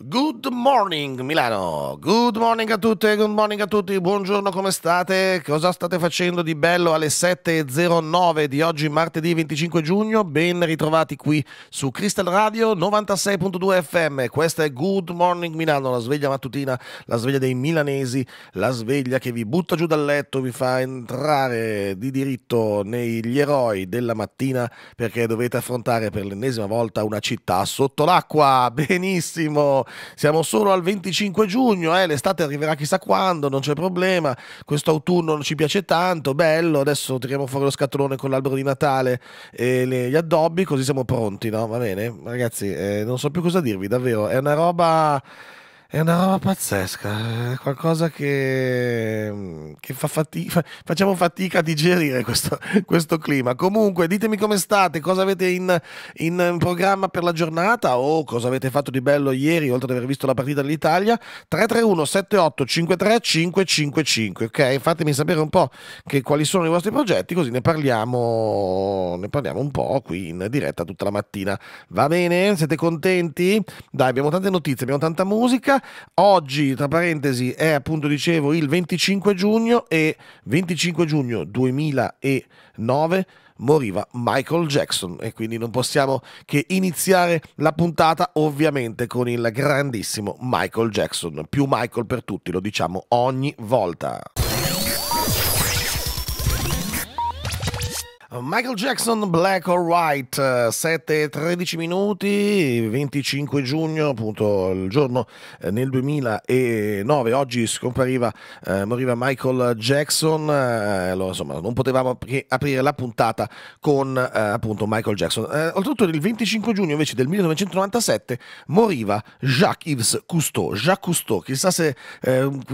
Good morning Milano, good morning a tutte, good morning a tutti, buongiorno come state? Cosa state facendo di bello alle 7.09 di oggi martedì 25 giugno? Ben ritrovati qui su Crystal Radio 96.2 FM, questa è Good Morning Milano, la sveglia mattutina, la sveglia dei milanesi, la sveglia che vi butta giù dal letto, vi fa entrare di diritto negli eroi della mattina perché dovete affrontare per l'ennesima volta una città sotto l'acqua, benissimo! siamo solo al 25 giugno, eh, l'estate arriverà chissà quando, non c'è problema, questo autunno non ci piace tanto, bello, adesso tiriamo fuori lo scatolone con l'albero di Natale e gli addobbi, così siamo pronti, no? Va bene? Ragazzi, eh, non so più cosa dirvi, davvero, è una roba è una roba pazzesca, è qualcosa che, mm, che fa fatica, facciamo fatica a digerire questo, questo, clima. Comunque ditemi come state, cosa avete in, in, programma per la giornata o cosa avete fatto di bello ieri oltre ad aver visto la partita dell'Italia. 331 78 53 555, ok? Fatemi sapere un po' che, quali sono i vostri progetti così ne parliamo, ne parliamo un po' qui in diretta tutta la mattina. Va bene? Siete contenti? Dai, abbiamo tante notizie, abbiamo tanta musica. Oggi, tra parentesi, è appunto dicevo il 25 giugno e 25 giugno 2009 moriva Michael Jackson e quindi non possiamo che iniziare la puntata ovviamente con il grandissimo Michael Jackson, più Michael per tutti, lo diciamo ogni volta. Michael Jackson Black or White 7 eh, e 13 minuti 25 giugno appunto il giorno eh, nel 2009 oggi scompariva eh, moriva Michael Jackson eh, allora insomma non potevamo apri aprire la puntata con eh, appunto Michael Jackson eh, oltretutto il 25 giugno invece del 1997 moriva Jacques-Yves Cousteau Jacques Cousteau chissà se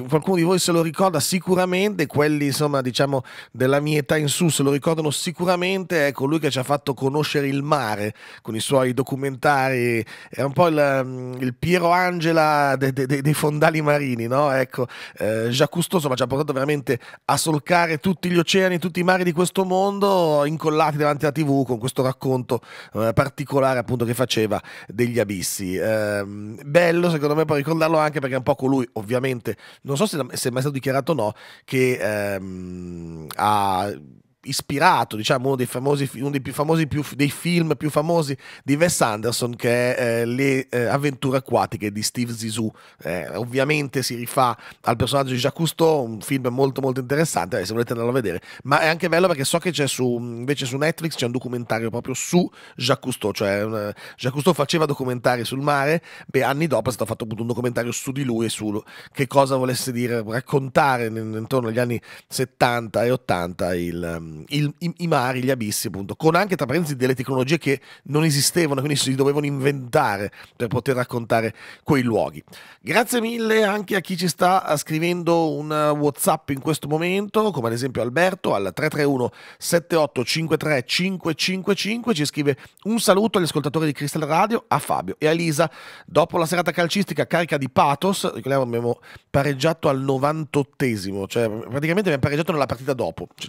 qualcuno di voi se lo ricorda sicuramente quelli insomma diciamo della mia età in su se lo ricordano sicuramente sicuramente è colui che ci ha fatto conoscere il mare con i suoi documentari, è un po' il, il Piero Angela de, de, de, dei fondali marini, no? Ecco, eh, Jacques Cousteau insomma, ci ha portato veramente a solcare tutti gli oceani, tutti i mari di questo mondo, incollati davanti alla tv con questo racconto eh, particolare appunto che faceva degli abissi. Eh, bello secondo me poi ricordarlo anche perché è un po' colui, ovviamente, non so se, se è mai stato dichiarato o no, che ehm, ha ispirato, diciamo, uno dei, famosi, uno dei più famosi più, dei film più famosi di Wes Anderson, che è eh, Le eh, avventure acquatiche di Steve Zissou. Eh, ovviamente si rifà al personaggio di Jacques Cousteau, un film molto molto interessante, eh, se volete andarlo a vedere. Ma è anche bello perché so che c'è su, invece su Netflix c'è un documentario proprio su Jacques Cousteau, cioè una, eh, Jacques Cousteau faceva documentari sul mare, beh, anni dopo è stato fatto appunto un documentario su di lui e su che cosa volesse dire raccontare intorno agli anni 70 e 80 il ehm, il, i, i, mari, gli abissi, appunto, con anche tra parentesi delle tecnologie che non esistevano, quindi si dovevano inventare per poter raccontare quei luoghi. Grazie mille anche a chi ci sta eh, scrivendo un eh, WhatsApp in questo momento, come ad esempio Alberto al 331 7853 555, ci scrive un saluto agli ascoltatori di Crystal Radio, a Fabio e a Lisa. Dopo la serata calcistica carica di pathos, ricordiamo abbiamo pareggiato al 98esimo, cioè praticamente abbiamo pareggiato nella partita dopo.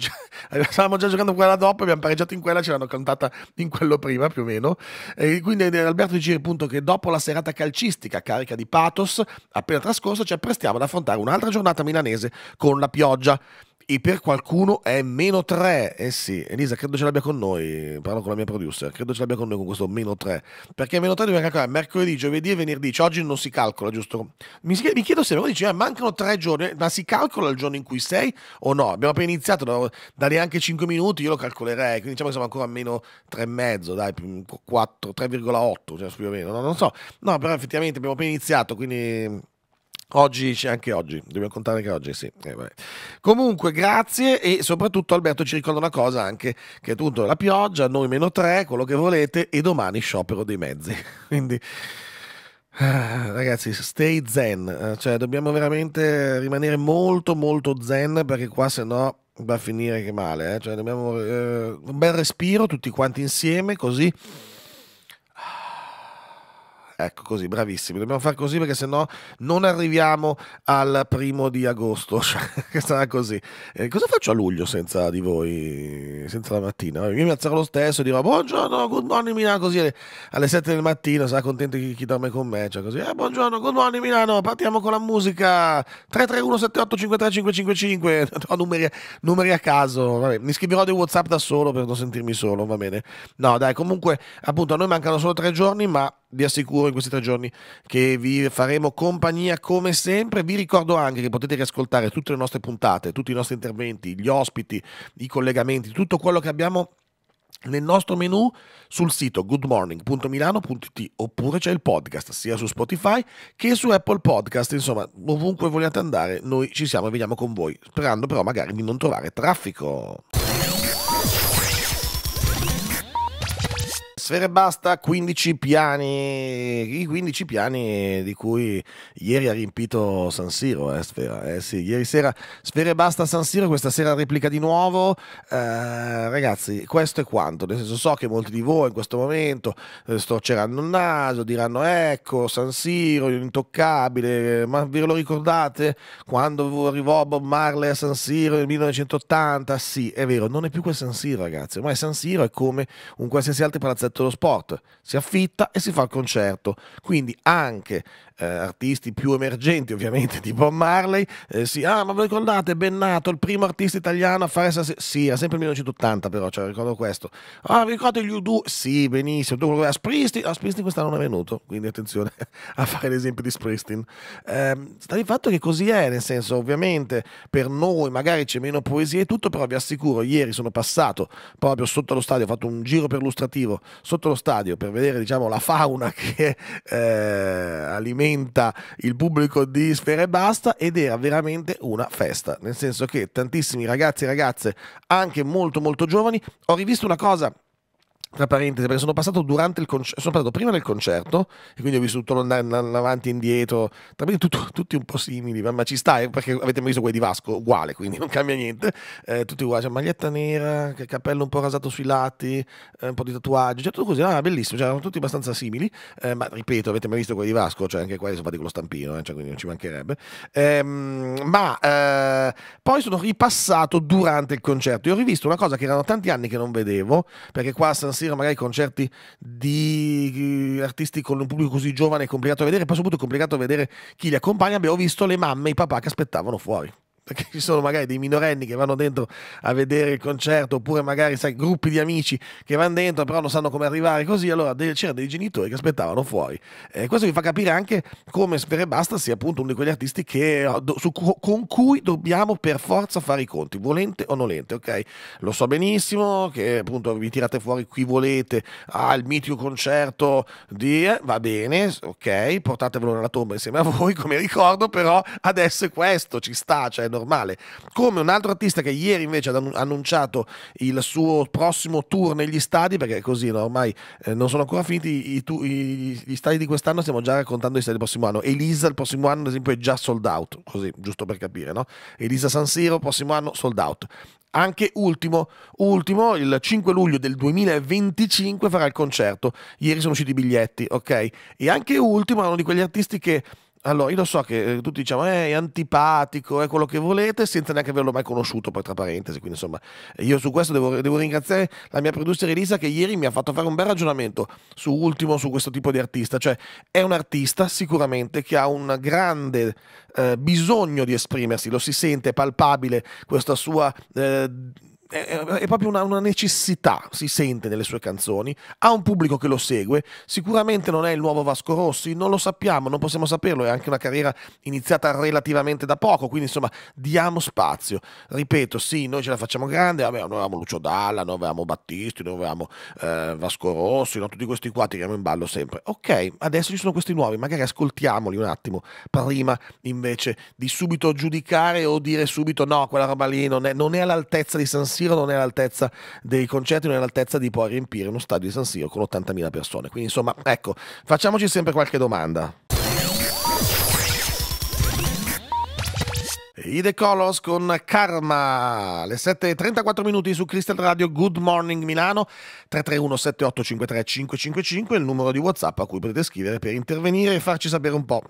Cioè, cioè stavamo già giocando quella dopo, abbiamo pareggiato in quella, ce l'hanno cantata in quello prima più o meno. E quindi eh, Alberto dice appunto che dopo la serata calcistica carica di pathos appena trascorsa ci apprestiamo ad affrontare un'altra giornata milanese con la pioggia. E per qualcuno è meno 3. Eh sì, Elisa, credo ce l'abbia con noi. Parlo con la mia producer. Credo ce l'abbia con noi con questo meno 3. Perché meno 3 dobbiamo calcolare mercoledì, giovedì e venerdì. Cioè, oggi non si calcola, giusto? Mi, mi chiedo se mi dice, eh, mancano 3 giorni, ma si calcola il giorno in cui sei o no? Abbiamo appena iniziato, da, da neanche 5 minuti io lo calcolerei. Quindi diciamo che siamo ancora a meno 3,5, dai, 4, 3,8, cioè più o meno. No, non so. No, però effettivamente abbiamo appena iniziato, quindi Oggi, anche oggi, dobbiamo contare che oggi sì. Eh, Comunque, grazie e soprattutto Alberto ci ricorda una cosa anche, che è tutto la pioggia, noi meno tre, quello che volete e domani sciopero dei mezzi. Quindi, eh, ragazzi, stay zen, eh, cioè dobbiamo veramente rimanere molto molto zen perché qua se no va a finire che male. Eh? Cioè, dobbiamo eh, un bel respiro tutti quanti insieme così Ecco così, bravissimi. Dobbiamo far così perché sennò non arriviamo al primo di agosto. Cioè, sarà così. Eh, cosa faccio a luglio senza di voi, senza la mattina? Io mi alzerò lo stesso e dirò buongiorno, good morning Milano, così alle 7 del mattino sarà contento chi, chi dorme con me. Cioè così, eh, buongiorno, good morning Milano, partiamo con la musica 331-78-53555. No, numeri, numeri, a caso. Vabbè, mi scriverò dei WhatsApp da solo per non sentirmi solo, va bene. No, dai, comunque, appunto, a noi mancano solo tre giorni, ma vi assicuro in questi tre giorni che vi faremo compagnia come sempre. Vi ricordo anche che potete riascoltare tutte le nostre puntate, tutti i nostri interventi, gli ospiti, i collegamenti, tutto quello che abbiamo nel nostro menu sul sito goodmorning.milano.it oppure c'è il podcast sia su Spotify che su Apple Podcast, insomma ovunque vogliate andare noi ci siamo e veniamo con voi, sperando però magari di non trovare traffico. Sfere Basta, 15 piani, i 15 piani di cui ieri ha riempito San Siro, eh, Sfera. Eh, sì, ieri sera Sfere Basta San Siro, questa sera replica di nuovo. Eh, ragazzi, questo è quanto, nel senso so che molti di voi in questo momento eh, storceranno il naso, diranno ecco San Siro, intoccabile, ma ve lo ricordate quando arrivò Bob Marley a San Siro nel 1980? Sì, è vero, non è più quel San Siro ragazzi, ormai San Siro è come un qualsiasi altro palazzetto detto lo sport, si affitta e si fa il concerto. Quindi anche eh, artisti più emergenti, ovviamente, tipo Marley, eh, sì, ah, ma vi ricordate Bennato, il primo artista italiano a fare... Sì, era sempre il 1980 però, cioè, ricordo questo. Ah, vi ricordate gli U2? Sì, benissimo. Tu, a eh, Springsteen, a ah, Springsteen quest'anno non è venuto, quindi attenzione a fare l'esempio di Springsteen. Eh, sta di fatto che così è, nel senso, ovviamente, per noi magari c'è meno poesia e tutto, però vi assicuro, ieri sono passato proprio sotto lo stadio, ho fatto un giro perlustrativo sotto lo stadio per vedere diciamo, la fauna che eh, alimenta il pubblico di Sfera e Basta ed era veramente una festa, nel senso che tantissimi ragazzi e ragazze, anche molto molto giovani, ho rivisto una cosa tra parentesi, perché sono passato durante il concerto, sono passato prima del concerto e quindi ho visto tutto andare avanti e indietro, tra l'altro tutto, tutti un po' simili, ma, ci sta, eh, perché avete mai visto quelli di Vasco, uguale, quindi non cambia niente, eh, tutti uguali, cioè, maglietta nera, cappello un po' rasato sui lati, eh, un po' di tatuaggio, cioè tutto così, ah, bellissimo, cioè, erano tutti abbastanza simili, eh, ma ripeto, avete mai visto quelli di Vasco, cioè anche quelli sono fatti con lo stampino, eh, cioè, quindi non ci mancherebbe, ehm, ma eh, poi sono ripassato durante il concerto e ho rivisto una cosa che erano tanti anni che non vedevo, perché qua a San Siro sera magari concerti di eh, artisti con un pubblico così giovane è complicato vedere, poi soprattutto è complicato vedere chi li accompagna, abbiamo visto le mamme e i papà che aspettavano fuori perché ci sono magari dei minorenni che vanno dentro a vedere il concerto, oppure magari sai, gruppi di amici che vanno dentro, però non sanno come arrivare, così allora c'erano dei genitori che aspettavano fuori. Eh, questo vi fa capire anche come Sfere Basta sia appunto uno di quegli artisti che, eh, su, con cui dobbiamo per forza fare i conti, volente o nolente, ok? Lo so benissimo che appunto vi tirate fuori chi volete, al ah, mitico concerto di... Eh, va bene, ok, portatevelo nella tomba insieme a voi come ricordo, però adesso è questo, ci sta, cioè normale. Come un altro artista che ieri invece ha annunciato il suo prossimo tour negli stadi, perché così no, ormai eh, non sono ancora finiti i, tu, i, gli stadi di quest'anno, stiamo già raccontando gli stadi del prossimo anno. Elisa il prossimo anno ad esempio è già sold out, così giusto per capire, no? Elisa San Siro prossimo anno sold out. Anche ultimo, ultimo, il 5 luglio del 2025 farà il concerto. Ieri sono usciti i biglietti, ok? E anche ultimo è uno di quegli artisti che allora, io lo so che eh, tutti diciamo eh, è antipatico, è quello che volete, senza neanche averlo mai conosciuto, poi tra parentesi. Quindi, insomma, io su questo devo, devo ringraziare la mia producer Elisa che ieri mi ha fatto fare un bel ragionamento su Ultimo, su questo tipo di artista. Cioè, è un artista sicuramente che ha un grande eh, bisogno di esprimersi, lo si sente palpabile questa sua eh, è, è proprio una, una, necessità, si sente nelle sue canzoni, ha un pubblico che lo segue, sicuramente non è il nuovo Vasco Rossi, non lo sappiamo, non possiamo saperlo, è anche una carriera iniziata relativamente da poco, quindi insomma diamo spazio. Ripeto, sì, noi ce la facciamo grande, vabbè, noi avevamo Lucio Dalla, noi avevamo Battisti, noi avevamo eh, Vasco Rossi, no? tutti questi qua tiriamo in ballo sempre. Ok, adesso ci sono questi nuovi, magari ascoltiamoli un attimo prima invece di subito giudicare o dire subito no, quella roba lì non è, non è all'altezza di San Siro non è all'altezza dei concerti, non è all'altezza di poi riempire uno stadio di San Siro con 80.000 persone. Quindi insomma, ecco, facciamoci sempre qualche domanda. I The Colors con Karma, le 7.34 minuti su Crystal Radio, Good Morning Milano, 331 7853 555 il numero di Whatsapp a cui potete scrivere per intervenire e farci sapere un po'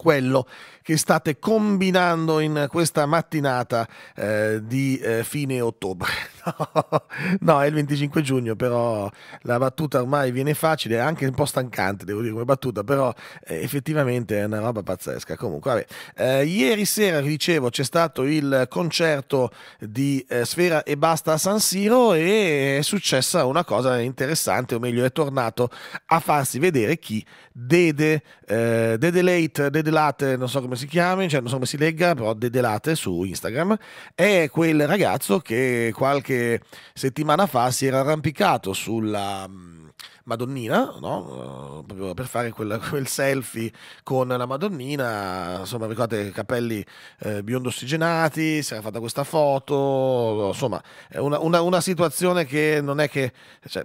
quello che state combinando in questa mattinata eh, di eh, fine ottobre. No, è il 25 giugno, però la battuta ormai viene facile, anche un po' stancante, devo dire come battuta, però eh, effettivamente è una roba pazzesca. Comunque, eh, ieri sera, dicevo, c'è stato il concerto di eh, Sfera e Basta a San Siro e è successa una cosa interessante, o meglio è tornato a farsi vedere chi Dede, eh, Dede Late, Dede Late, non so come si chiama, cioè non so come si legga, però Dede Late su Instagram, è quel ragazzo che qualche qualche settimana fa si era arrampicato sulla mm, Madonnina, no? Eh, proprio per fare quel, quel, selfie con la Madonnina, insomma ricordate i capelli eh, biondo ossigenati, si era fatta questa foto, insomma una, una, una situazione che non è che... Cioè,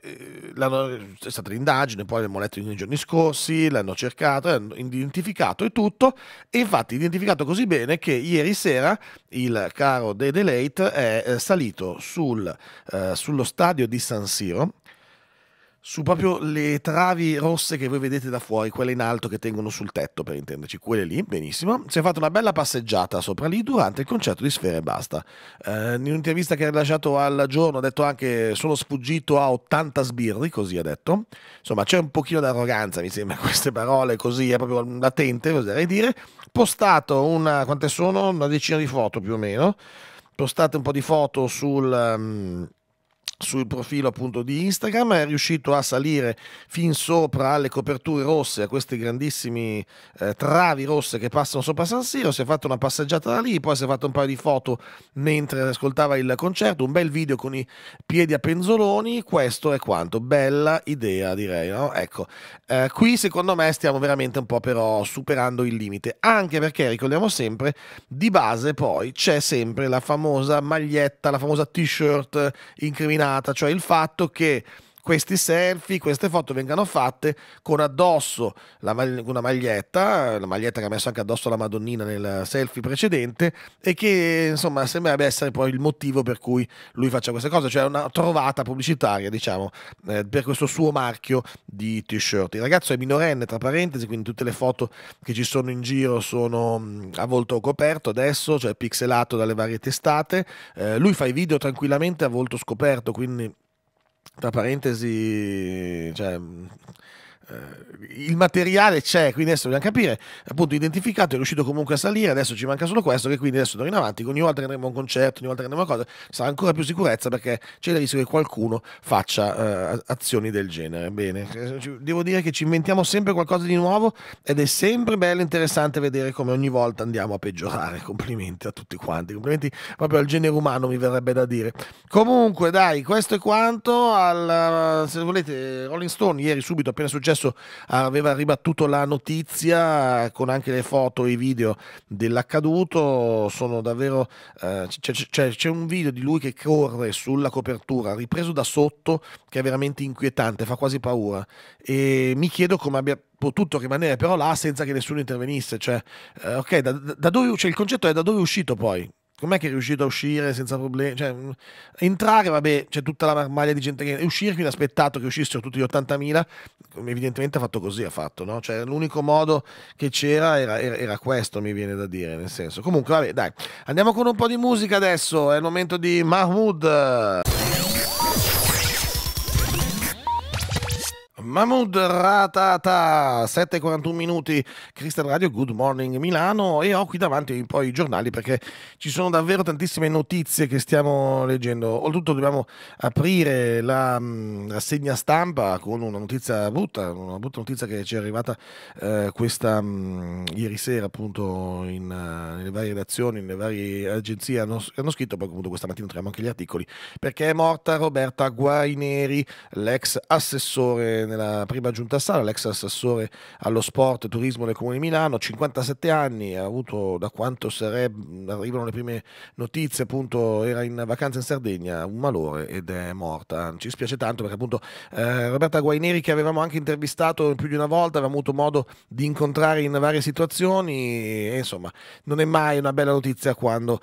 c'è eh, eh, stata l'indagine, poi l'abbiamo letto nei giorni scorsi, l'hanno cercato, l'hanno identificato e tutto, e infatti identificato così bene che ieri sera il caro De Late è eh, salito sul, eh, sullo stadio di San Siro, su proprio le travi rosse che voi vedete da fuori, quelle in alto che tengono sul tetto per intenderci, quelle lì, benissimo. Si è fatta una bella passeggiata sopra lì durante il concerto di Sfera e Basta. Eh, in un'intervista che ha rilasciato al giorno ha detto anche sono sfuggito a 80 sbirri, così ha detto. Insomma c'è un pochino d'arroganza, mi sembra, queste parole così, è proprio latente, oserei dire. Postato una, quante sono? Una decina di foto più o meno. Postate un po' di foto sul... Um, sul profilo appunto di Instagram, è riuscito a salire fin sopra alle coperture rosse, a questi grandissimi eh, travi rosse che passano sopra San Siro, si è fatto una passeggiata da lì, poi si è fatto un paio di foto mentre ascoltava il concerto, un bel video con i piedi a penzoloni, questo è quanto, bella idea direi, no? Ecco, eh, qui secondo me stiamo veramente un po' però superando il limite, anche perché ricordiamo sempre, di base poi c'è sempre la famosa maglietta, la famosa t-shirt eh, incriminata scatenata, cioè il fatto che questi selfie, queste foto vengano fatte con addosso mag- una maglietta, la maglietta che ha messo anche addosso la Madonnina nel selfie precedente e che insomma sembrerebbe essere poi il motivo per cui lui faccia queste cose, cioè una trovata pubblicitaria diciamo eh, per questo suo marchio di t-shirt. Il ragazzo è minorenne tra parentesi, quindi tutte le foto che ci sono in giro sono mm, a volto coperto adesso, cioè pixelato dalle varie testate, eh, lui fa i video tranquillamente a volto scoperto, quindi tra parentesi, cioè, eh, il materiale c'è, quindi adesso dobbiamo capire, appunto identificato, è riuscito comunque a salire, adesso ci manca solo questo, che quindi adesso d'ora in avanti, ogni volta che andremo a un concerto, ogni volta che andremo a una cosa, sarà ancora più sicurezza perché c'è il rischio che qualcuno faccia uh, azioni del genere. Bene, devo dire che ci inventiamo sempre qualcosa di nuovo ed è sempre bello e interessante vedere come ogni volta andiamo a peggiorare. Complimenti a tutti quanti, complimenti proprio al genere umano mi verrebbe da dire. Comunque dai, questo è quanto, al, eh, se volete Rolling Stone ieri subito appena successo stesso aveva ribattuto la notizia con anche le foto e i video dell'accaduto. Sono davvero. Eh, c'è, cioè, c'è un video di lui che corre sulla copertura, ripreso da sotto, che è veramente inquietante, fa quasi paura. E mi chiedo come abbia potuto rimanere però là senza che nessuno intervenisse. Cioè, eh, ok, da, da dove, cioè, il concetto è da dove è uscito poi? com'è che è riuscito a uscire senza problemi? Cioè, entrare, vabbè, c'è tutta la marmaglia di gente che... E uscire, quindi ha aspettato che uscissero tutti gli 80.000, evidentemente ha fatto così, ha fatto, no? Cioè, l'unico modo che c'era era, era, era, questo, mi viene da dire, nel senso. Comunque, vabbè, dai, andiamo con un po' di musica adesso, è il momento di Mahmood. Mahmoud Ratata, 7.41 minuti, Crystal Radio, Good Morning Milano e ho qui davanti un po' i giornali perché ci sono davvero tantissime notizie che stiamo leggendo. Oltretutto dobbiamo aprire la mm, segna stampa con una notizia brutta, una brutta notizia che ci è arrivata eh, questa mh, mm, ieri sera appunto in, uh, nelle varie redazioni, nelle varie agenzie hanno, hanno scritto, poi comunque questa mattina troviamo anche gli articoli, perché è morta Roberta Guaineri, l'ex assessore nella nella prima giunta Sala, l'ex assessore allo sport, e turismo del Comune di Milano, 57 anni, ha avuto da quanto sarebbe, arrivano le prime notizie, appunto era in vacanza in Sardegna, un malore ed è morta. Ci spiace tanto perché appunto eh, Roberta Guaineri che avevamo anche intervistato più di una volta, avevamo avuto modo di incontrare in varie situazioni e insomma non è mai una bella notizia quando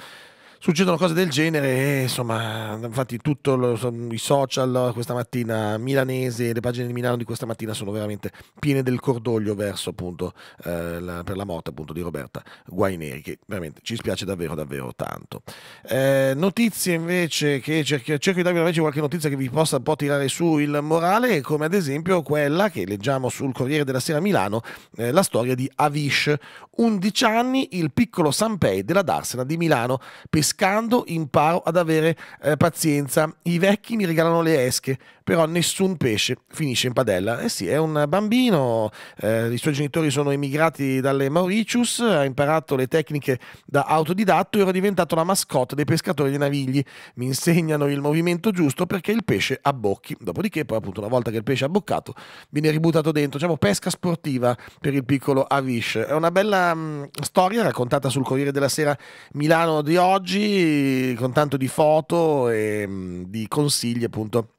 succedono cose del genere e insomma infatti tutto i social questa mattina milanese le pagine di Milano di questa mattina sono veramente piene del cordoglio verso appunto eh, la, per la morte appunto di Roberta Guaineri che veramente ci spiace davvero davvero tanto eh, notizie invece che cerco, cerco di darvi invece qualche notizia che vi possa un po' tirare su il morale come ad esempio quella che leggiamo sul Corriere della Sera a Milano eh, la storia di Avish 11 anni il piccolo Sanpei della Darsena di Milano Pes pescando imparo ad avere eh, pazienza. I vecchi mi regalano le esche, però nessun pesce finisce in padella. Eh sì, è un bambino, eh, i suoi genitori sono emigrati dalle Mauritius, ha imparato le tecniche da autodidatto e ora è diventato la mascotte dei pescatori di navigli. Mi insegnano il movimento giusto perché il pesce abbocchi. Dopodiché, poi appunto, una volta che il pesce è abboccato, viene ributtato dentro. Diciamo pesca sportiva per il piccolo Avish. È una bella mh, mm, storia raccontata sul Corriere della Sera Milano di oggi oggi con tanto di foto e mm, di consigli appunto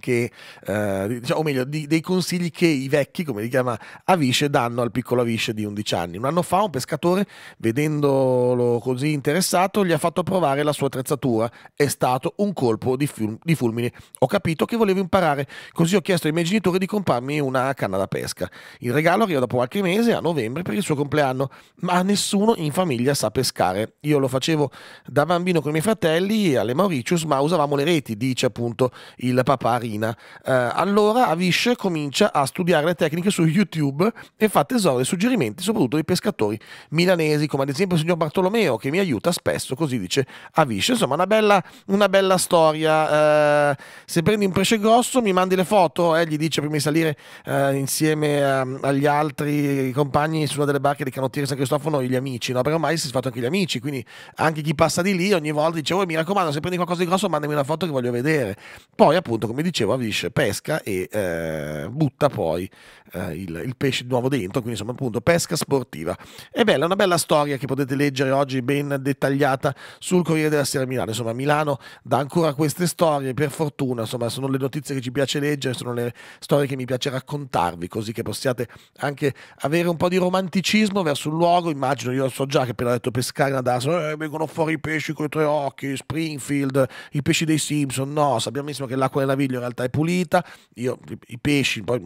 che, eh, diciamo, o meglio, di, dei consigli che i vecchi, come li chiama Avisce, danno al piccolo Avisce di 11 anni. Un anno fa un pescatore, vedendolo così interessato, gli ha fatto provare la sua attrezzatura. È stato un colpo di, ful- di fulmine. Ho capito che volevo imparare, così ho chiesto ai miei genitori di comprarmi una canna da pesca. Il regalo arriva dopo qualche mese, a novembre, per il suo compleanno, ma nessuno in famiglia sa pescare. Io lo facevo da bambino con i miei fratelli alle Mauritius, ma usavamo le reti, dice appunto il papà Rino mattina. Eh, allora Avish comincia a studiare le tecniche su YouTube e fa tesoro dei suggerimenti soprattutto dei pescatori milanesi, come ad esempio il signor Bartolomeo che mi aiuta spesso, così dice Avish. Insomma, una bella, una bella storia. Eh, se prendi un pesce grosso mi mandi le foto, eh, gli dice prima di salire eh, insieme ehm, agli altri compagni su una delle barche di canottieri San Cristofano, gli amici, no? Però mai si è fatto anche gli amici, quindi anche chi passa di lì ogni volta dice, oh, mi raccomando, se prendi qualcosa di grosso mandami una foto che voglio vedere. Poi appunto, come dicevo, dicevo, Avish pesca e eh, butta poi eh, il, il, pesce di nuovo dentro, quindi insomma appunto pesca sportiva. È bella, una bella storia che potete leggere oggi ben dettagliata sul Corriere della Sera Milano. Insomma, Milano dà ancora queste storie, per fortuna, insomma, sono le notizie che ci piace leggere, sono le storie che mi piace raccontarvi, così che possiate anche avere un po' di romanticismo verso un luogo. Immagino, io so già che appena ho detto pescare una Darso, eh, vengono fuori i pesci con i tre occhi, Springfield, i pesci dei Simpson. No, sappiamo benissimo che l'acqua della Viglia era realtà è pulita, io i pesci, poi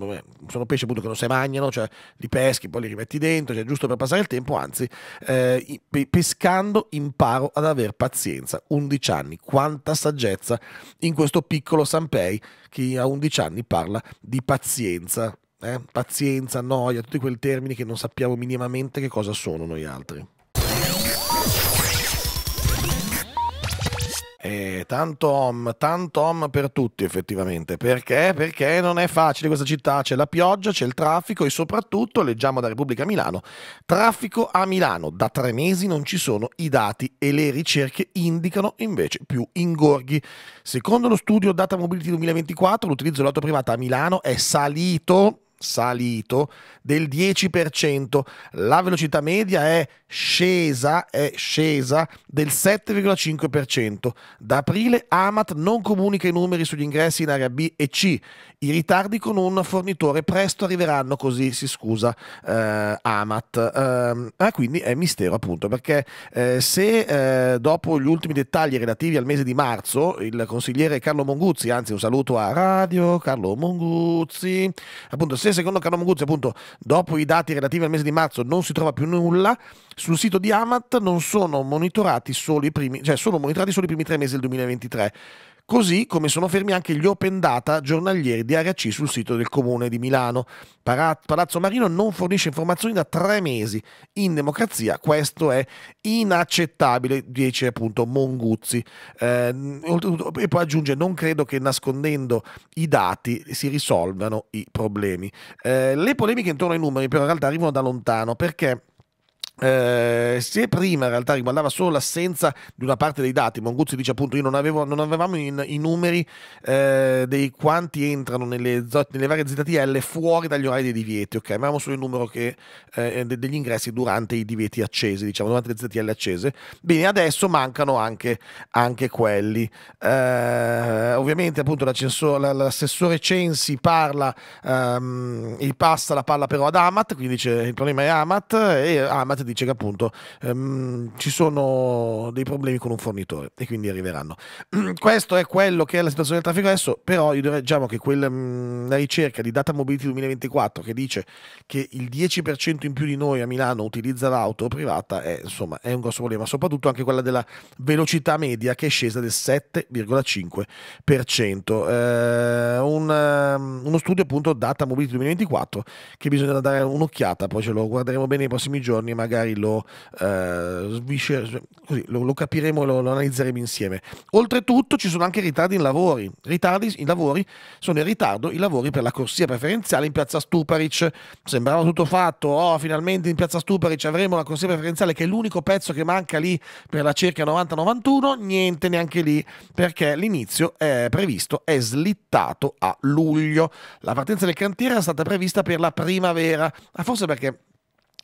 sono pesci appunto che non si mangiano, cioè li peschi, poi li rimetti dentro, cioè giusto per passare il tempo, anzi eh, pescando imparo ad aver pazienza, 11 anni, quanta saggezza in questo piccolo Sanpei che a 11 anni parla di pazienza, eh? pazienza, noia, tutti quei termini che non sappiamo minimamente che cosa sono noi altri. Eh, tanto om, tanto om per tutti effettivamente. Perché? Perché non è facile questa città, c'è la pioggia, c'è il traffico e soprattutto, leggiamo da Repubblica Milano, traffico a Milano. Da tre mesi non ci sono i dati e le ricerche indicano invece più ingorghi. Secondo lo studio Data Mobility 2024, l'utilizzo dell'auto privata a Milano è salito salito del 10%, la velocità media è scesa, è scesa del 7,5%. Da aprile Amat non comunica i numeri sugli ingressi in area B e C i ritardi con un fornitore presto arriveranno, così si scusa eh, Amat. Eh, ah, quindi è mistero appunto, perché eh, se eh, dopo gli ultimi dettagli relativi al mese di marzo, il consigliere Carlo Monguzzi, anzi un saluto a Radio Carlo Monguzzi, appunto se secondo Carlo Monguzzi appunto dopo i dati relativi al mese di marzo non si trova più nulla, sul sito di Amat non sono monitorati solo i primi, cioè sono monitorati solo i primi tre mesi del 2023. Così come sono fermi anche gli open data giornalieri di Area C sul sito del Comune di Milano. Palazzo Marino non fornisce informazioni da tre mesi. In democrazia questo è inaccettabile, dice appunto Monguzzi. Eh, e poi aggiunge, non credo che nascondendo i dati si risolvano i problemi. Eh, le polemiche intorno ai numeri però in realtà arrivano da lontano perché eh, se prima in realtà riguardava solo l'assenza di una parte dei dati, Monguzzi dice appunto io non, avevo, non avevamo in, i numeri eh, dei quanti entrano nelle, nelle, varie ZTL fuori dagli orari dei divieti, ok? avevamo solo il numero che, eh, degli ingressi durante i divieti accesi, diciamo, durante le ZTL accese. Bene, adesso mancano anche, anche quelli. Eh, ovviamente appunto l'assessore Censi parla, ehm, gli passa la palla però ad Amat, quindi dice il problema è Amat e Amat dice dice che appunto ehm, ci sono dei problemi con un fornitore e quindi arriveranno. Questo è quello che è la situazione del traffico adesso, però io diciamo che quel, mm, la ricerca di Data Mobility 2024 che dice che il 10% in più di noi a Milano utilizza l'auto privata è, insomma, è un grosso problema, soprattutto anche quella della velocità media che è scesa del 7,5%. Eh, un, ehm, uno studio appunto Data Mobility 2024 che bisogna dare un'occhiata, poi ce lo guarderemo bene nei prossimi giorni magari magari lo, eh, così, lo, lo capiremo, lo, lo, analizzeremo insieme. Oltretutto ci sono anche ritardi in lavori. Ritardi in lavori sono in ritardo i lavori per la corsia preferenziale in piazza Stuparic. Sembrava tutto fatto, oh finalmente in piazza Stuparic avremo la corsia preferenziale che è l'unico pezzo che manca lì per la cerca 90-91, niente neanche lì perché l'inizio è previsto, è slittato a luglio. La partenza del cantiere era stata prevista per la primavera, forse perché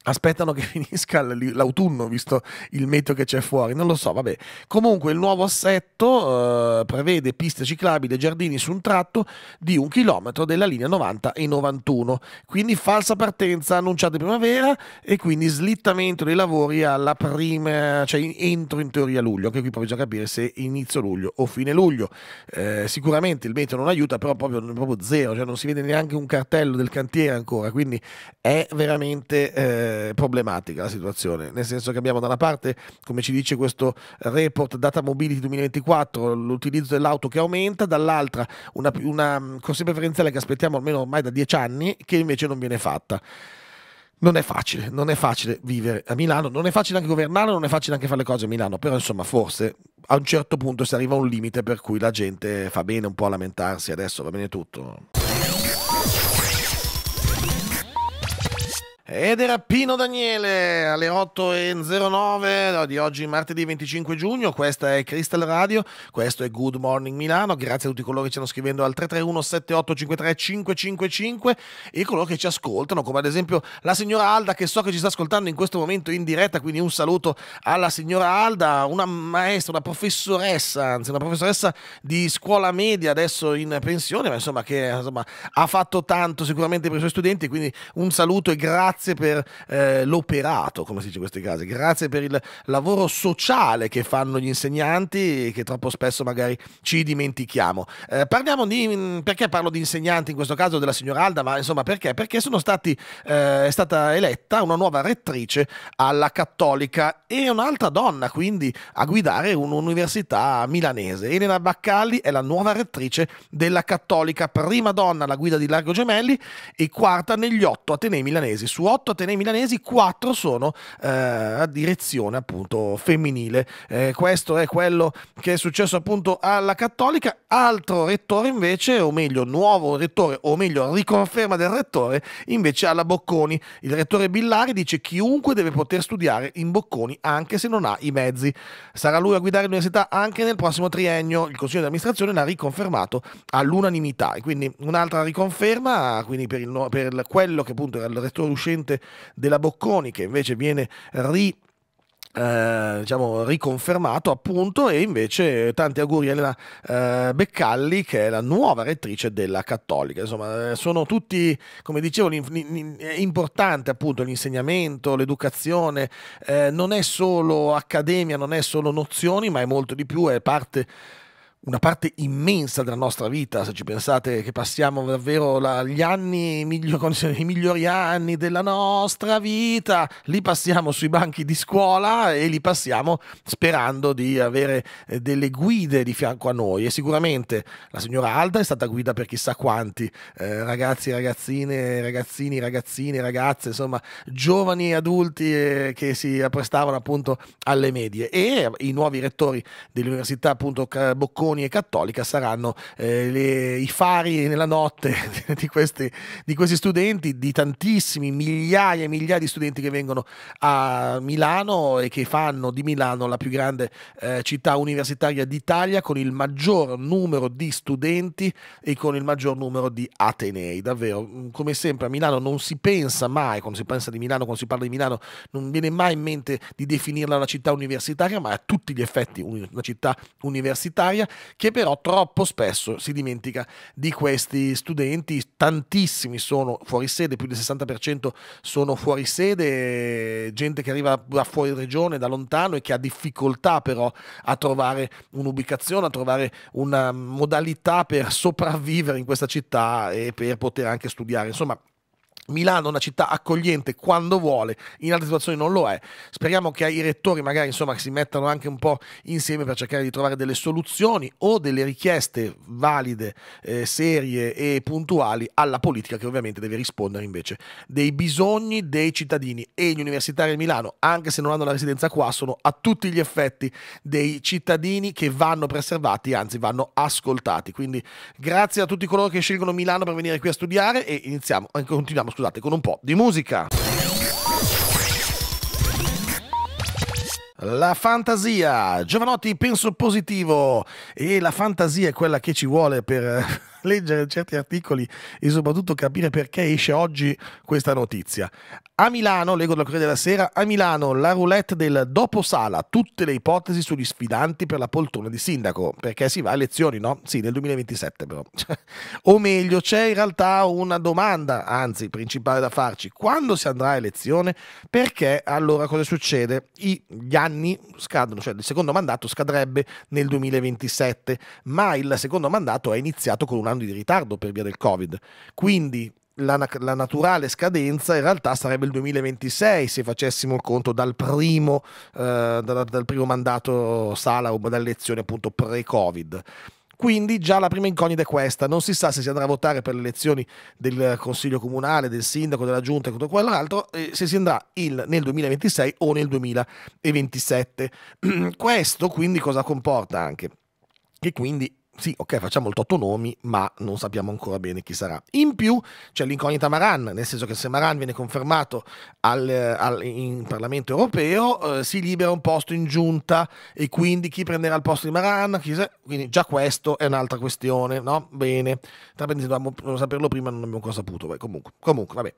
aspettano che finisca l'autunno visto il meteo che c'è fuori, non lo so, vabbè. Comunque il nuovo assetto eh, prevede piste ciclabili e giardini su un tratto di un chilometro della linea 90 e 91, quindi falsa partenza annunciata in primavera e quindi slittamento dei lavori alla prima, cioè entro in teoria luglio, che qui poi bisogna capire se inizio luglio o fine luglio. Eh, sicuramente il meteo non aiuta, però proprio, proprio, zero, cioè non si vede neanche un cartello del cantiere ancora, quindi è veramente... Eh, eh, problematica la situazione, nel senso che abbiamo da una parte, come ci dice questo report Data Mobility 2024, l'utilizzo dell'auto che aumenta, dall'altra una, una corsia preferenziale che aspettiamo almeno ormai da dieci anni che invece non viene fatta. Non è facile, non è facile vivere a Milano, non è facile anche governare, non è facile anche fare le cose a Milano, però insomma forse a un certo punto si arriva a un limite per cui la gente fa bene un po' a lamentarsi, adesso va bene tutto. Ed era Pino Daniele alle 8.09 di oggi, martedì 25 giugno. Questa è Crystal Radio, questo è Good Morning Milano. Grazie a tutti coloro che ci stanno scrivendo al 331-7853-555 e coloro che ci ascoltano, come ad esempio la signora Alda, che so che ci sta ascoltando in questo momento in diretta. Quindi un saluto alla signora Alda, una maestra, una professoressa, anzi, una professoressa di scuola media adesso in pensione, ma insomma, che insomma, ha fatto tanto sicuramente per i suoi studenti. Quindi un saluto e grazie grazie per eh, l'operato, come si dice in questi casi, grazie per il lavoro sociale che fanno gli insegnanti che troppo spesso magari ci dimentichiamo. Eh, parliamo di, mm, perché parlo di insegnanti in questo caso della signora Alda, ma insomma perché? Perché stati, eh, è stata eletta una nuova rettrice alla Cattolica e un'altra donna quindi a guidare un'università milanese. Elena Baccalli è la nuova rettrice della Cattolica, prima donna alla guida di Largo Gemelli e quarta negli otto Atenei milanesi su su 8 atenei milanesi 4 sono eh, a direzione appunto femminile. Eh, questo è quello che è successo appunto alla Cattolica. Altro rettore invece, o meglio nuovo rettore, o meglio riconferma del rettore, invece alla Bocconi. Il rettore Billari dice chiunque deve poter studiare in Bocconi anche se non ha i mezzi. Sarà lui a guidare l'università anche nel prossimo triennio. Il Consiglio di amministrazione l'ha riconfermato all'unanimità. E quindi un'altra riconferma quindi per, il, per quello che appunto era il rettore uscente precedente della Bocconi che invece viene ri eh, diciamo riconfermato appunto e invece tanti auguri a Elena eh, Beccalli che è la nuova rettrice della Cattolica insomma eh, sono tutti come dicevo è importante appunto l'insegnamento l'educazione eh, non è solo accademia non è solo nozioni ma è molto di più è parte una parte immensa della nostra vita, se ci pensate che passiamo davvero la, gli anni, i migliori anni della nostra vita, li passiamo sui banchi di scuola e li passiamo sperando di avere eh, delle guide di fianco a noi e sicuramente la signora Alda è stata guida per chissà quanti eh, ragazzi, ragazzine, ragazzini, ragazzine, ragazze, insomma giovani adulti eh, che si apprestavano appunto alle medie e i nuovi rettori dell'università appunto Bocconi Meloni e Cattolica saranno eh, le, i fari nella notte di questi, di questi, studenti, di tantissimi migliaia e migliaia di studenti che vengono a Milano e che fanno di Milano la più grande eh, città universitaria d'Italia con il maggior numero di studenti e con il maggior numero di atenei. Davvero, mm, come sempre a Milano non si pensa mai, quando si pensa di Milano, quando si parla di Milano, non viene mai in mente di definirla una città universitaria, ma è a tutti gli effetti una città universitaria che però troppo spesso si dimentica di questi studenti, tantissimi sono fuori sede, più del 60% sono fuori sede, gente che arriva da fuori regione, da lontano e che ha difficoltà però a trovare un'ubicazione, a trovare una modalità per sopravvivere in questa città e per poter anche studiare. Insomma, Milano è una città accogliente quando vuole, in altre situazioni non lo è. Speriamo che i rettori magari insomma, si mettano anche un po' insieme per cercare di trovare delle soluzioni o delle richieste valide, eh, serie e puntuali alla politica che ovviamente deve rispondere invece dei bisogni dei cittadini e gli universitari di Milano, anche se non hanno la residenza qua, sono a tutti gli effetti dei cittadini che vanno preservati, anzi vanno ascoltati. Quindi grazie a tutti coloro che scelgono Milano per venire qui a studiare e iniziamo, eh, continuiamo scusate, con un po' di musica. La fantasia, Giovanotti penso positivo e la fantasia è quella che ci vuole per eh, leggere certi articoli e soprattutto capire perché esce oggi questa notizia. A Milano, leggo della Corriere della Sera, a Milano la roulette del dopo sala, tutte le ipotesi sugli sfidanti per la poltrona di sindaco, perché si va a elezioni, no? Sì, nel 2027 però. o meglio, c'è in realtà una domanda, anzi principale da farci, quando si andrà a elezione? Perché allora cosa succede? I, gli anni scadono, cioè il secondo mandato scadrebbe nel 2027, ma il secondo mandato è iniziato con un anno di ritardo per via del Covid. Quindi la, la, naturale scadenza in realtà sarebbe il 2026 se facessimo il conto dal primo, eh, dal, dal primo mandato sala o dall'elezione appunto pre-Covid. Quindi già la prima incognita è questa, non si sa se si andrà a votare per le elezioni del Consiglio Comunale, del Sindaco, della Giunta e tutto quell'altro, se si andrà il, nel 2026 o nel 2027. Questo quindi cosa comporta anche? Che quindi sì, ok, facciamo il Totto Nomi, ma non sappiamo ancora bene chi sarà. In più c'è l'incognita Maran, nel senso che se Maran viene confermato al, al, in Parlamento europeo, eh, si libera un posto in giunta e quindi chi prenderà il posto di Maran? Quindi già questo è un'altra questione, no? Bene, dovevamo saperlo prima, non abbiamo ancora saputo, Beh, comunque, comunque, vabbè.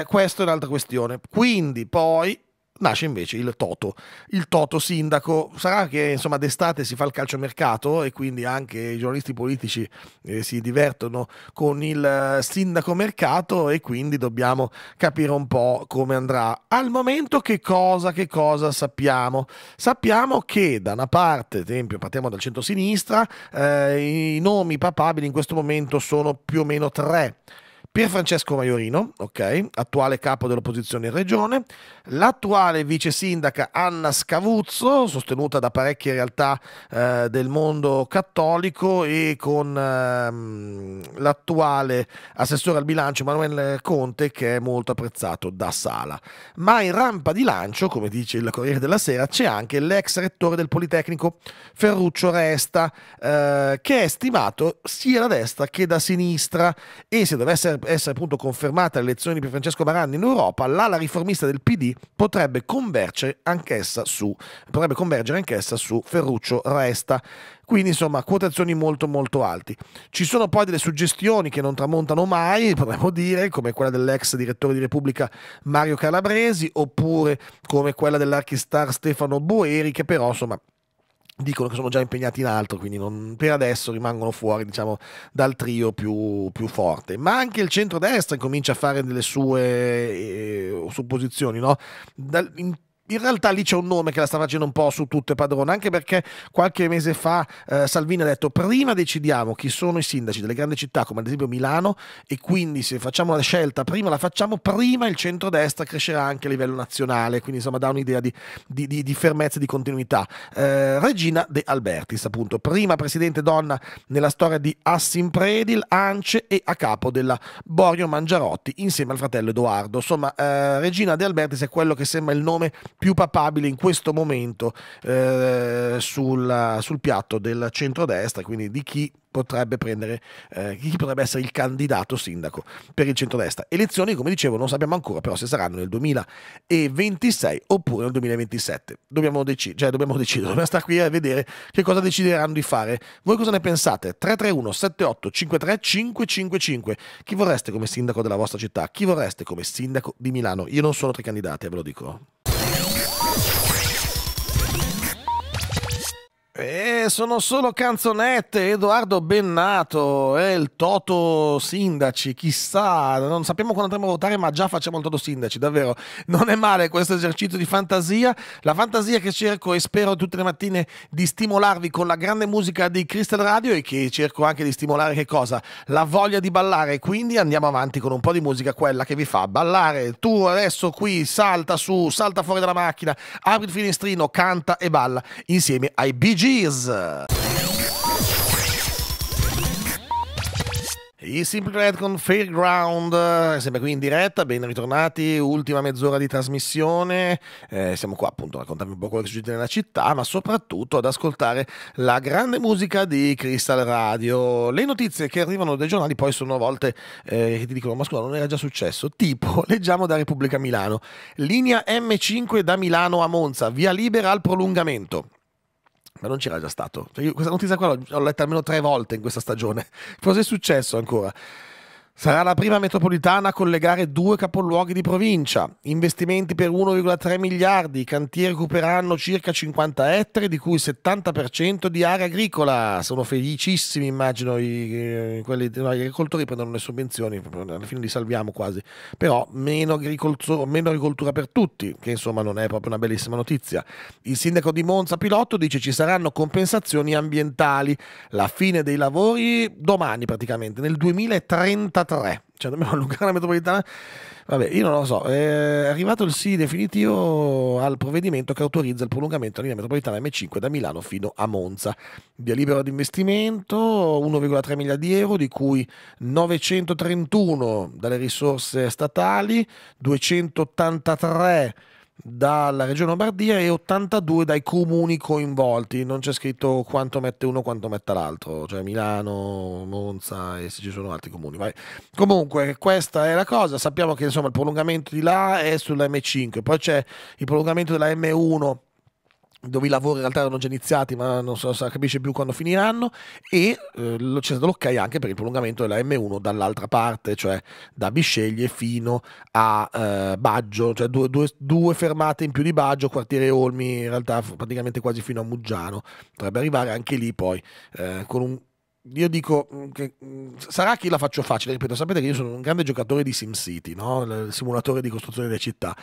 Eh, questa è un'altra questione. Quindi poi nasce invece il Toto, il Toto sindaco. Sarà che insomma d'estate si fa il calciomercato e quindi anche i giornalisti politici eh, si divertono con il eh, sindaco mercato e quindi dobbiamo capire un po' come andrà. Al momento che cosa, che cosa sappiamo? Sappiamo che da una parte, ad esempio, partiamo dal centro-sinistra, eh, i nomi papabili in questo momento sono più o meno tre. Pier Francesco Maiorino, okay, attuale capo dell'opposizione in regione, l'attuale vice sindaca Anna Scavuzzo, sostenuta da parecchie realtà eh, del mondo cattolico e con ehm, l'attuale assessore al bilancio Emanuele Conte che è molto apprezzato da Sala. Ma in rampa di lancio, come dice il Corriere della Sera, c'è anche l'ex rettore del Politecnico Ferruccio Resta, eh, che è stimato sia da destra che da sinistra e se dovesse essere appunto confermata elezioni di Francesco Baranni in Europa, l'ala riformista del PD potrebbe convergere anch'essa su, potrebbe convergere anch'essa su Ferruccio Resta. Quindi insomma quotazioni molto molto alti. Ci sono poi delle suggestioni che non tramontano mai, potremmo dire, come quella dell'ex direttore di Repubblica Mario Calabresi oppure come quella dell'archistar Stefano Boeri che però insomma dicono che sono già impegnati in altro, quindi non, per adesso rimangono fuori diciamo, dal trio più, più, forte. Ma anche il centrodestra comincia a fare delle sue eh, supposizioni. No? Dal, in in realtà lì c'è un nome che la sta facendo un po' su tutte e padrone, anche perché qualche mese fa eh, Salvini ha detto prima decidiamo chi sono i sindaci delle grandi città come ad esempio Milano e quindi se facciamo la scelta prima la facciamo, prima il centrodestra crescerà anche a livello nazionale, quindi insomma dà un'idea di, di, di, di fermezza e di continuità. Eh, Regina De Albertis appunto, prima presidente donna nella storia di Assimpredil, Ance e a capo della Borio Mangiarotti insieme al fratello Edoardo, insomma eh, Regina De Albertis è quello che sembra il nome più papabile in questo momento eh, sul, sul piatto del centrodestra, quindi di chi potrebbe prendere eh, chi potrebbe essere il candidato sindaco per il centrodestra. Elezioni, come dicevo, non sappiamo ancora, però se saranno nel 2026 oppure nel 2027. Dobbiamo, deci- cioè, dobbiamo decidere, dobbiamo stare qui a vedere che cosa decideranno di fare. Voi cosa ne pensate? 331 78 53 555. Chi vorreste come sindaco della vostra città? Chi vorreste come sindaco di Milano? Io non sono tra i candidati, eh, ve lo dico. Eh, sono solo canzonette, Edoardo Bennato e il Toto Sindaci, chissà, non sappiamo quando andremo a votare ma già facciamo il Toto Sindaci, davvero, non è male questo esercizio di fantasia, la fantasia che cerco e spero tutte le mattine di stimolarvi con la grande musica di Crystal Radio e che cerco anche di stimolare che cosa? La voglia di ballare, quindi andiamo avanti con un po' di musica, quella che vi fa ballare, tu adesso qui salta su, salta fuori dalla macchina, apri il finestrino, canta e balla insieme ai BG. Gears. I Simple Red con Fairground, eh, sempre qui in diretta, ben ritornati, ultima mezz'ora di trasmissione, eh, siamo qua appunto a raccontarvi un po' quello che succede nella città, ma soprattutto ad ascoltare la grande musica di Crystal Radio. Le notizie che arrivano dai giornali poi sono a volte eh, che ti dicono ma scusa non era già successo, tipo leggiamo da Repubblica Milano, linea M5 da Milano a Monza, via libera al prolungamento ma non c'era già stato. Cioè, questa notizia qua l'ho, letta almeno tre volte in questa stagione. Cosa è successo ancora? Sarà la prima metropolitana a collegare due capoluoghi di provincia. Investimenti per 1,3 miliardi, i cantieri recupereranno circa 50 ettari, di cui il 70% di area agricola. Sono felicissimi, immagino, i, eh, quelli, no, gli agricoltori prendono le sovvenzioni, alla fine li salviamo quasi. Però meno, meno agricoltura per tutti, che insomma non è proprio una bellissima notizia. Il sindaco di Monza Pilotto dice ci saranno compensazioni ambientali. La fine dei lavori domani praticamente, nel 2033. 3, eh. cioè dobbiamo allungare la metropolitana. Vabbè, io non lo so. Eh, è arrivato il sì definitivo al provvedimento che autorizza il prolungamento della linea metropolitana M5 da Milano fino a Monza. Via libera di investimento 1,3 miliardi di euro, di cui 931 dalle risorse statali, 283 dalla regione Lombardia e 82 dai comuni coinvolti. Non c'è scritto quanto mette uno, quanto mette l'altro, cioè Milano, Monza e se ci sono altri comuni. Vai. Comunque, questa è la cosa. Sappiamo che insomma il prolungamento di là è sulla M5, poi c'è il prolungamento della M1 dove i lavori in realtà erano già iniziati, ma non so, si capisce più quando finiranno, e eh, c'è stato l'ok anche per il prolungamento della M1 dall'altra parte, cioè da Bisceglie fino a eh, Baggio, cioè due, due, due, fermate in più di Baggio, quartiere Olmi, in realtà praticamente quasi fino a Muggiano, potrebbe arrivare anche lì poi eh, con un io dico mm, che mm, sarà chi la faccio facile, ripeto, sapete che io sono un grande giocatore di SimCity, no? il simulatore di costruzione delle città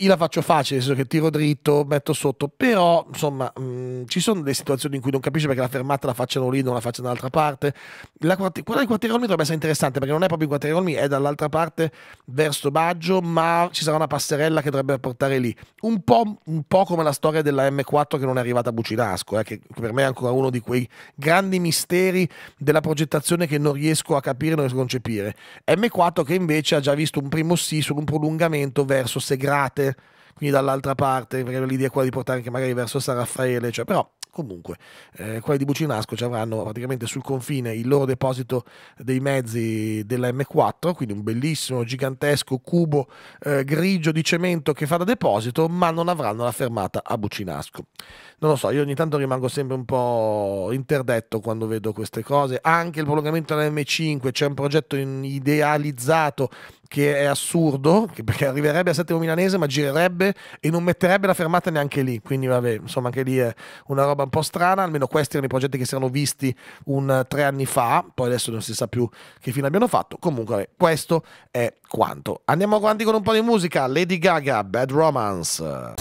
io la faccio facile, nel senso che tiro dritto, metto sotto, però insomma mh, mm, ci sono delle situazioni in cui non capisci perché la fermata la facciano lì, non la facciano dall'altra parte. La quella di Quartierolmi dovrebbe essere interessante perché non è proprio in Quartierolmi, è dall'altra parte verso Baggio, ma ci sarà una passerella che dovrebbe portare lì. Un po', un po come la storia della M4 che non è arrivata a Bucinasco, eh, che per me è ancora uno di quei grandi misteri della progettazione che non riesco a capire, non riesco a concepire. M4 che invece ha già visto un primo sì su un prolungamento verso Segrate quindi dall'altra parte, perché l'idea è quella di portare anche magari verso San Raffaele, cioè, però comunque eh, quelli di Bucinasco ci avranno praticamente sul confine il loro deposito dei mezzi della M4 quindi un bellissimo gigantesco cubo eh, grigio di cemento che fa da deposito ma non avranno la fermata a Bucinasco non lo so io ogni tanto rimango sempre un po' interdetto quando vedo queste cose anche il prolungamento della M5 c'è un progetto idealizzato che è assurdo, perché arriverebbe a Settimo Milanese ma girerebbe e non metterebbe la fermata neanche lì, quindi vabbè, insomma anche lì è una roba un po' strana, almeno questi erano i progetti che si erano visti un tre anni fa, poi adesso non si sa più che fine abbiano fatto, comunque vabbè, questo è quanto. Andiamo avanti con un po' di musica, Lady Gaga, Bad Romance.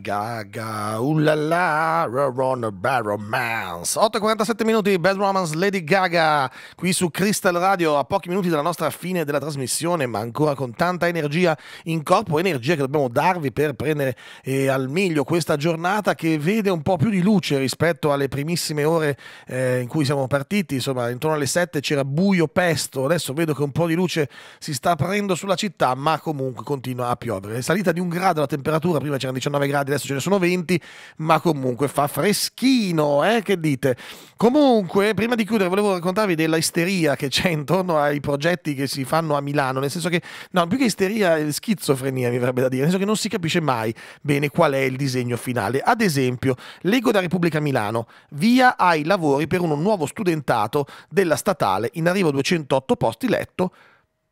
Gaga, ullala, Ron Bad Romance. 8.47 minuti, Bad Romance, Lady Gaga, qui su Crystal Radio, a pochi minuti dalla nostra fine della trasmissione, ma ancora con tanta energia in corpo, energia che dobbiamo darvi per prendere eh, al meglio questa giornata che vede un po' più di luce rispetto alle primissime ore eh, in cui siamo partiti. Insomma, intorno alle 7 c'era buio pesto, adesso vedo che un po' di luce si sta aprendo sulla città, ma comunque continua a piovere. È salita di un grado la temperatura, prima c'erano 19 gradi adesso ce ne sono 20, ma comunque fa freschino, eh? che dite? Comunque, prima di chiudere, volevo raccontarvi della isteria che c'è intorno ai progetti che si fanno a Milano, nel senso che, no, più che isteria, è schizofrenia mi verrebbe da dire, nel senso che non si capisce mai bene qual è il disegno finale. Ad esempio, leggo da Repubblica Milano, via ai lavori per uno nuovo studentato della statale, in arrivo 208 posti letto,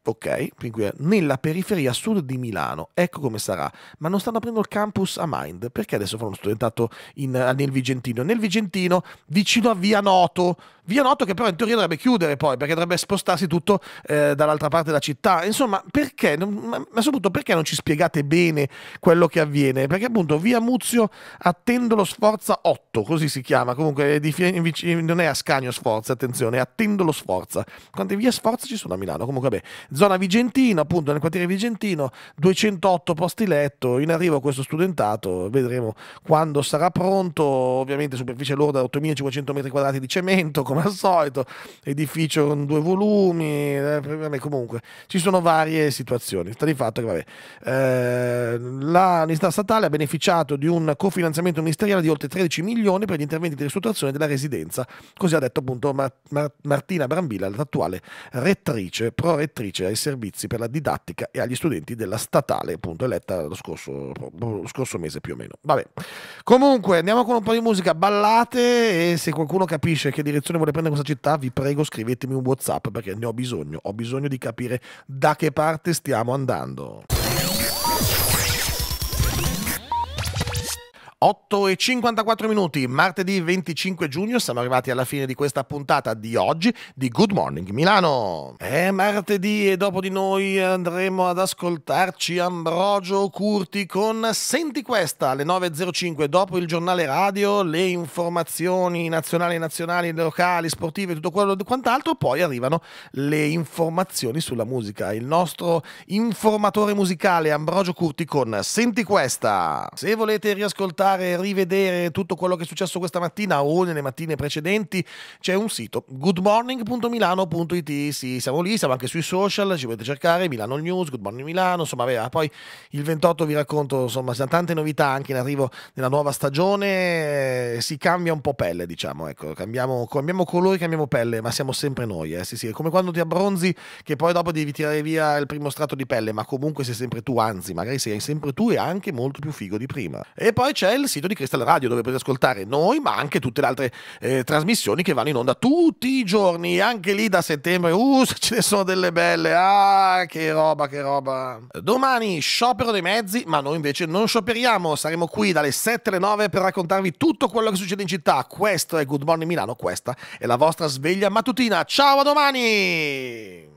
Ok, quindi nella periferia sud di Milano, ecco come sarà. Ma non stanno aprendo il campus a Mind, perché adesso fanno studentato in, nel Vigentino? Nel Vigentino, vicino a Via Noto, Via Noto che però in teoria dovrebbe chiudere poi, perché dovrebbe spostarsi tutto eh, dall'altra parte della città. Insomma, perché? Ma, ma soprattutto perché non ci spiegate bene quello che avviene? Perché appunto Via Muzio Attendolo Sforza 8, così si chiama, comunque non è a scagno Sforza, attenzione, Attendolo Sforza. Quante vie Sforza ci sono a Milano? Comunque vabbè, zona Vigentino, appunto nel quartiere Vigentino, 208 posti letto, in arrivo questo studentato, vedremo quando sarà pronto, ovviamente superficie lorda 8500 metri quadrati di cemento come al solito, edificio con due volumi, eh, comunque ci sono varie situazioni, sta di fatto che vabbè, eh, la l'università statale ha beneficiato di un cofinanziamento ministeriale di oltre 13 milioni per gli interventi di ristrutturazione della residenza, così ha detto appunto Martina Brambilla, l'attuale rettrice, pro rettrice direttrice ai servizi per la didattica e agli studenti della statale, appunto eletta lo scorso, lo scorso mese più o meno. Vabbè. Comunque andiamo con un po' di musica, ballate e se qualcuno capisce che direzione vuole prendere questa città, vi prego scrivetemi un WhatsApp perché ne ho bisogno, ho bisogno di capire da che parte stiamo andando. 8 e 54 minuti, martedì 25 giugno, siamo arrivati alla fine di questa puntata di oggi di Good Morning Milano. È martedì e dopo di noi andremo ad ascoltarci Ambrogio Curti con Senti questa alle 9.05, dopo il giornale radio, le informazioni nazionali, nazionali, locali, sportive, tutto quello e quant'altro, poi arrivano le informazioni sulla musica. Il nostro informatore musicale Ambrogio Curti con Senti questa. Se volete riascoltare andare a rivedere tutto quello che è successo questa mattina o nelle mattine precedenti, c'è un sito goodmorning.milano.it. Sì, siamo lì, siamo anche sui social, ci potete cercare Milano News, Good Morning Milano, insomma, beh, ah, poi il 28 vi racconto, insomma, tante novità anche in arrivo nella nuova stagione, si cambia un po' pelle, diciamo, ecco, cambiamo, cambiamo colori, cambiamo pelle, ma siamo sempre noi, eh, sì, sì, è come quando ti abbronzi che poi dopo devi tirare via il primo strato di pelle, ma comunque sei sempre tu, anzi, magari sei sempre tu e anche molto più figo di prima. E poi c'è il sito di Crystal Radio dove potete ascoltare noi, ma anche tutte le altre eh, trasmissioni che vanno in onda tutti i giorni, anche lì da settembre. Uh, ce ne sono delle belle. Ah, che roba, che roba. Domani sciopero dei mezzi, ma noi invece non scioperiamo. Saremo qui dalle 7 alle 9 per raccontarvi tutto quello che succede in città. Questo è Good Morning Milano, questa è la vostra sveglia mattutina. Ciao, a domani!